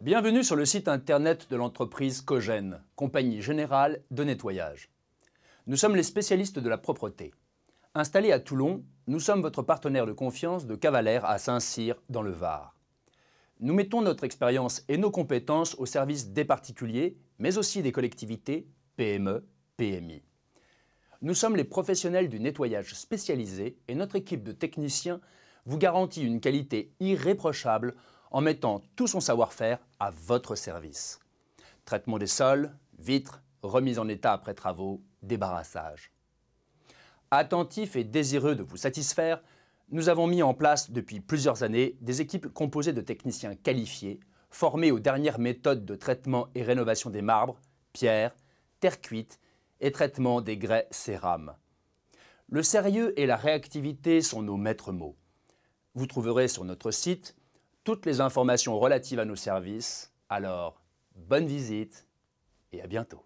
Bienvenue sur le site internet de l'entreprise Cogène, compagnie générale de nettoyage. Nous sommes les spécialistes de la propreté. Installés à Toulon, nous sommes votre partenaire de confiance de Cavalère à Saint-Cyr, dans le Var. Nous mettons notre expérience et nos compétences au service des particuliers, mais aussi des collectivités, PME, PMI. Nous sommes les professionnels du nettoyage spécialisé et notre équipe de techniciens vous garantit une qualité irréprochable en mettant tout son savoir-faire à votre service. Traitement des sols, vitres, remise en état après travaux, débarrassage. Attentifs et désireux de vous satisfaire, nous avons mis en place depuis plusieurs années des équipes composées de techniciens qualifiés, formés aux dernières méthodes de traitement et rénovation des marbres, pierres, terre cuite et traitement des grès cérames. Le sérieux et la réactivité sont nos maîtres mots. Vous trouverez sur notre site toutes les informations relatives à nos services. Alors, bonne visite et à bientôt.